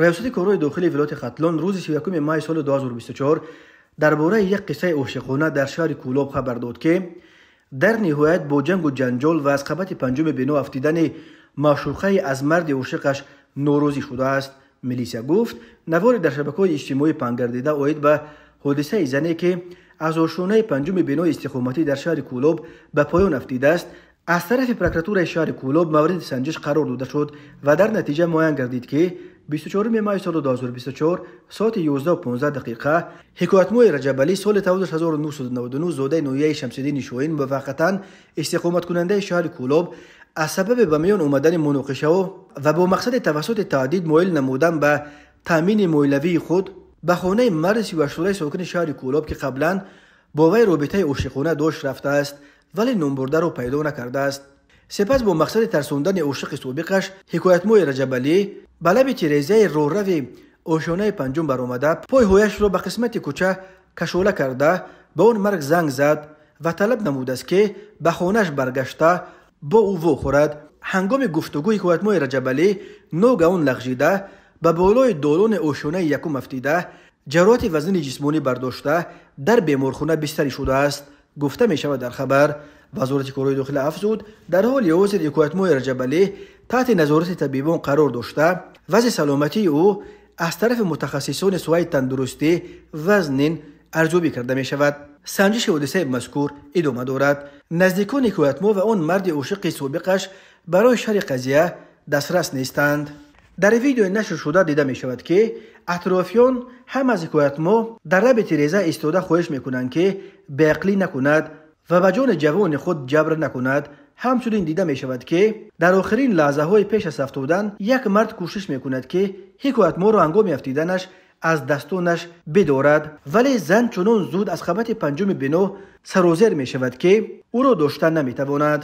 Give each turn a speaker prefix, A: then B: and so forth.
A: раёсати корҳои дохили вилояти хатлон рӯзи сиюяк май соли дуазорубистучор дар бораи як қиссаи ошиқона дар шаҳри кӯлоб хабар дод ки дар ниҳоят бо ҷангу ҷанҷол ва аз қабати панҷуми бино афтидани машуқае аз марди ошиқаш норозӣ шудааст милисия гуфт наворе дар шабакаҳои иҷтимоӣ пангардида оид ба ҳодисаи зане ки аз ошонаи панҷуми бинои истиқоматӣ дар шаҳри кӯлоб ба поён афтидааст аз тарафи прокуратураи шаҳри кӯлоб мавриди санҷиш қарор дода шуд ва дар натиҷа муайян гардид ки 24 می سال 2024 ساعت 11 و 15 دقیقه حکایت موی رجبلی سال 1999 زوده نویه شمسدین شوین موقتا استقامت کننده شهر کولوب از سبب به میان اومدن مناقشه و با مقصد توسط تعدید مویل نمودن به تامین مویلوی خود به خانه مرد شورای ساکن شهر کولوب که قبلا با وی رابطه عاشقانه داشت رفته است ولی نمبرده را پیدا نکرده است сепас бо мақсади тарсондани ошиқи собиқаш ҳикоятмӯи раҷабалӣ ба лаби тирезияи роҳрави ошонаи панҷум баромада пои ҳояшро ба қисмати кӯча кашола карда ба он марг занг зад ва талаб намудааст ки ба хонааш баргашта бо ӯ вохӯрад ҳангоми гуфтугӯ ҳикоятмӯи раҷабалӣ ногаҳон лағжида ба болои долони ошонаи якум афтида ҷароати вазнини ҷисмонӣ бардошта дар беморхона бистарӣ шудааст گفته می شود در خبر وزارت کره داخله افزود در حال حاضر حکایت موی رجبلی تحت نظارت طبیبان قرار داشته وضع سلامتی او از طرف متخصصان سوای تندرستی وزنین ارزوبی کرده می شود سنجش حادثه مذکور ادامه دارد نزدیکان حکایت و آن مرد عاشق سابقش برای شر قضیه دسترس نیستند дар видеои нашр шуда дида мешавад ки атрофиён ҳам аз ҳикоятмо дар лаби тиреза истода хоҳиш мекунанд ки беақлӣ накунад ва ба ҷони ҷавони худ ҷабр накунад ҳамчунин дида мешавад ки дар охирин лаҳзаҳои пеш аз афтодан як мард кӯшиш мекунад ки ҳикоятморо ҳангоми афтиданаш аз дастонаш бидорад вале зан чунон зуд аз қабати панҷуми бино сарозер мешавад ки ӯро дошта наметавонад